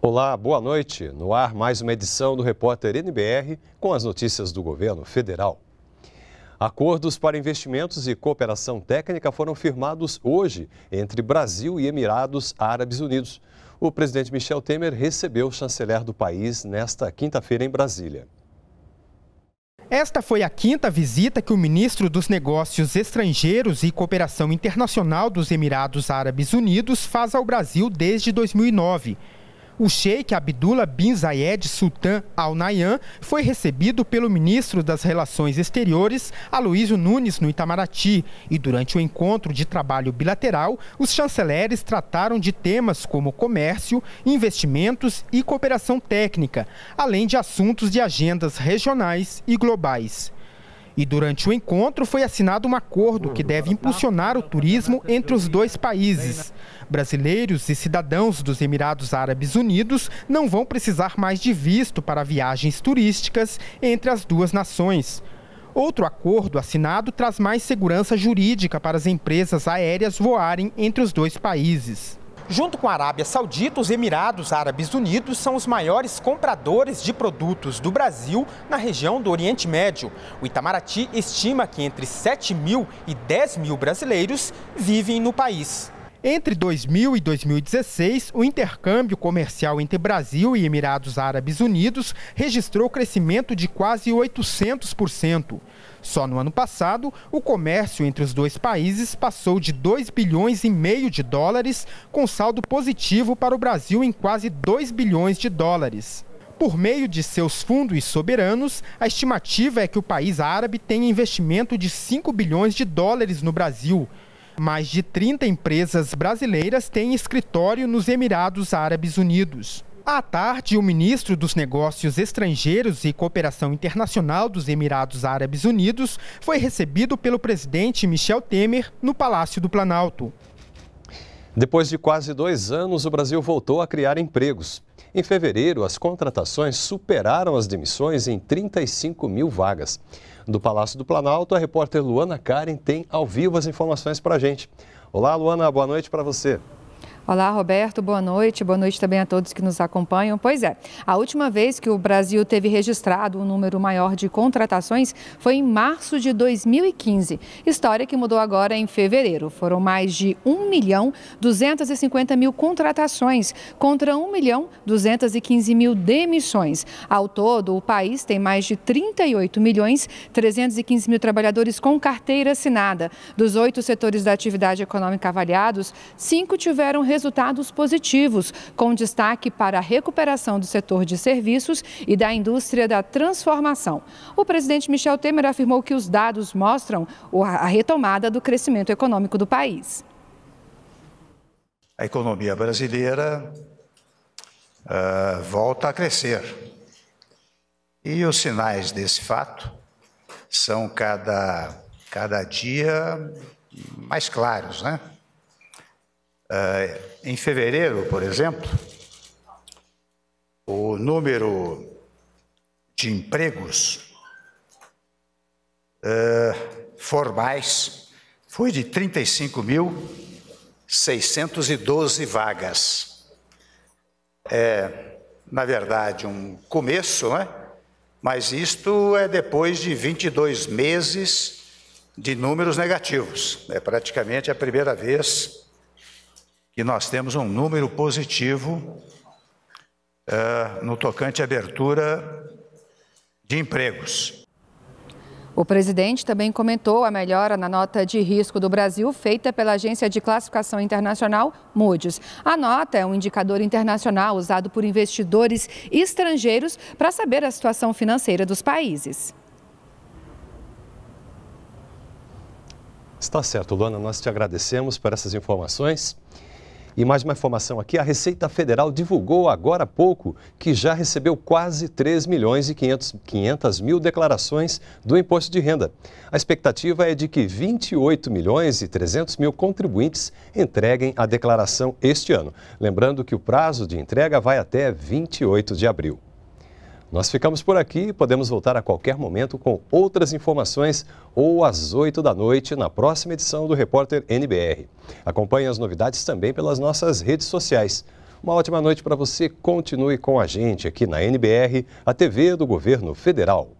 Olá, boa noite. No ar, mais uma edição do Repórter NBR com as notícias do governo federal. Acordos para investimentos e cooperação técnica foram firmados hoje entre Brasil e Emirados Árabes Unidos. O presidente Michel Temer recebeu o chanceler do país nesta quinta-feira em Brasília. Esta foi a quinta visita que o ministro dos Negócios Estrangeiros e Cooperação Internacional dos Emirados Árabes Unidos faz ao Brasil desde 2009. O sheik Abdullah bin Zayed Sultan Al Nahyan foi recebido pelo ministro das Relações Exteriores, Aloysio Nunes, no Itamaraty. E durante o encontro de trabalho bilateral, os chanceleres trataram de temas como comércio, investimentos e cooperação técnica, além de assuntos de agendas regionais e globais. E durante o encontro foi assinado um acordo que deve impulsionar o turismo entre os dois países. Brasileiros e cidadãos dos Emirados Árabes Unidos não vão precisar mais de visto para viagens turísticas entre as duas nações. Outro acordo assinado traz mais segurança jurídica para as empresas aéreas voarem entre os dois países. Junto com a Arábia Saudita, os Emirados Árabes Unidos são os maiores compradores de produtos do Brasil na região do Oriente Médio. O Itamaraty estima que entre 7 mil e 10 mil brasileiros vivem no país. Entre 2000 e 2016, o intercâmbio comercial entre Brasil e Emirados Árabes Unidos registrou crescimento de quase 800%. Só no ano passado, o comércio entre os dois países passou de 2 bilhões e meio de dólares, com saldo positivo para o Brasil em quase 2 bilhões de dólares. Por meio de seus fundos soberanos, a estimativa é que o país árabe tenha investimento de 5 bilhões de dólares no Brasil. Mais de 30 empresas brasileiras têm escritório nos Emirados Árabes Unidos. À tarde, o ministro dos Negócios Estrangeiros e Cooperação Internacional dos Emirados Árabes Unidos foi recebido pelo presidente Michel Temer no Palácio do Planalto. Depois de quase dois anos, o Brasil voltou a criar empregos. Em fevereiro, as contratações superaram as demissões em 35 mil vagas. Do Palácio do Planalto, a repórter Luana Karen tem ao vivo as informações para a gente. Olá, Luana, boa noite para você. Olá, Roberto, boa noite. Boa noite também a todos que nos acompanham. Pois é, a última vez que o Brasil teve registrado um número maior de contratações foi em março de 2015, história que mudou agora em fevereiro. Foram mais de 1 milhão 250 mil contratações contra 1 milhão 215 mil demissões. Ao todo, o país tem mais de 38 milhões 315 mil trabalhadores com carteira assinada. Dos oito setores da atividade econômica avaliados, cinco tiveram resultados positivos, com destaque para a recuperação do setor de serviços e da indústria da transformação. O presidente Michel Temer afirmou que os dados mostram a retomada do crescimento econômico do país. A economia brasileira uh, volta a crescer. E os sinais desse fato são cada, cada dia mais claros, né? Ah, em fevereiro, por exemplo, o número de empregos ah, formais foi de 35.612 vagas. É, na verdade, um começo, né? mas isto é depois de 22 meses de números negativos. É praticamente a primeira vez e nós temos um número positivo uh, no tocante à abertura de empregos. O presidente também comentou a melhora na nota de risco do Brasil feita pela agência de classificação internacional Moody's. A nota é um indicador internacional usado por investidores estrangeiros para saber a situação financeira dos países. Está certo, Luana, nós te agradecemos por essas informações. E mais uma informação aqui, a Receita Federal divulgou agora há pouco que já recebeu quase 3 milhões e 500, 500 mil declarações do imposto de renda. A expectativa é de que 28 milhões e 300 mil contribuintes entreguem a declaração este ano. Lembrando que o prazo de entrega vai até 28 de abril. Nós ficamos por aqui e podemos voltar a qualquer momento com outras informações ou às 8 da noite na próxima edição do Repórter NBR. Acompanhe as novidades também pelas nossas redes sociais. Uma ótima noite para você. Continue com a gente aqui na NBR, a TV do Governo Federal.